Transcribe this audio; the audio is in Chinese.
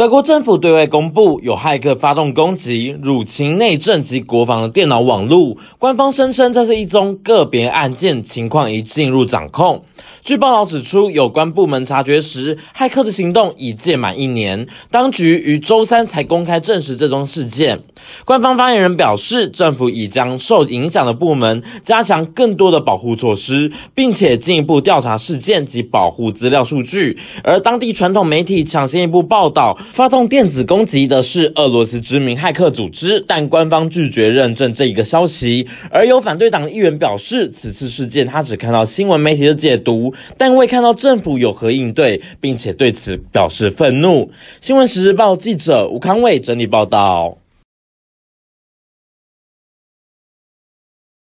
德国政府对外公布，有骇客发动攻击，入侵内政及国防的电脑网络。官方声称，这是一宗个别案件，情况已进入掌控。据报道指出，有关部门察觉时，骇客的行动已届满一年。当局于周三才公开证实这宗事件。官方发言人表示，政府已将受影响的部门加强更多的保护措施，并且进一步调查事件及保护资料数据。而当地传统媒体抢先一步报道。发动电子攻击的是俄罗斯知名黑客组织，但官方拒绝认证这一个消息。而有反对党的议员表示，此次事件他只看到新闻媒体的解读，但未看到政府有何应对，并且对此表示愤怒。新闻时报记者吴康伟整理报道。